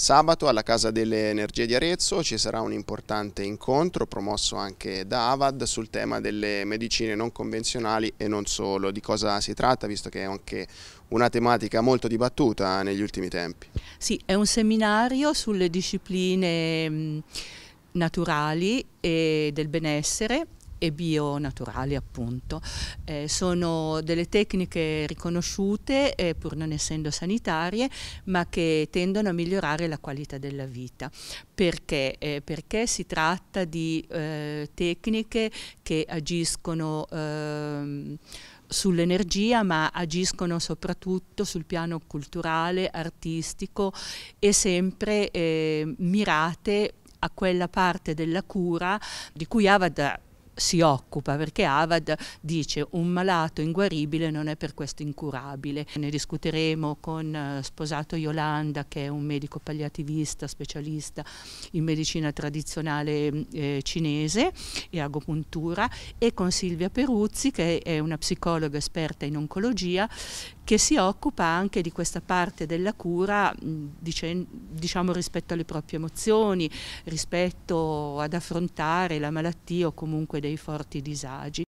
Sabato alla Casa delle Energie di Arezzo ci sarà un importante incontro promosso anche da Avad sul tema delle medicine non convenzionali e non solo. Di cosa si tratta visto che è anche una tematica molto dibattuta negli ultimi tempi? Sì, è un seminario sulle discipline mm, naturali e del benessere e bionaturali appunto. Eh, sono delle tecniche riconosciute eh, pur non essendo sanitarie ma che tendono a migliorare la qualità della vita. Perché? Eh, perché si tratta di eh, tecniche che agiscono ehm, sull'energia ma agiscono soprattutto sul piano culturale, artistico e sempre eh, mirate a quella parte della cura di cui Avada si occupa perché Avad dice un malato inguaribile non è per questo incurabile. Ne discuteremo con eh, sposato Yolanda che è un medico palliativista, specialista in medicina tradizionale mm, eh, cinese e agopuntura e con Silvia Peruzzi che è una psicologa esperta in oncologia che si occupa anche di questa parte della cura mm, diciamo rispetto alle proprie emozioni, rispetto ad affrontare la malattia o comunque dei dei forti disagi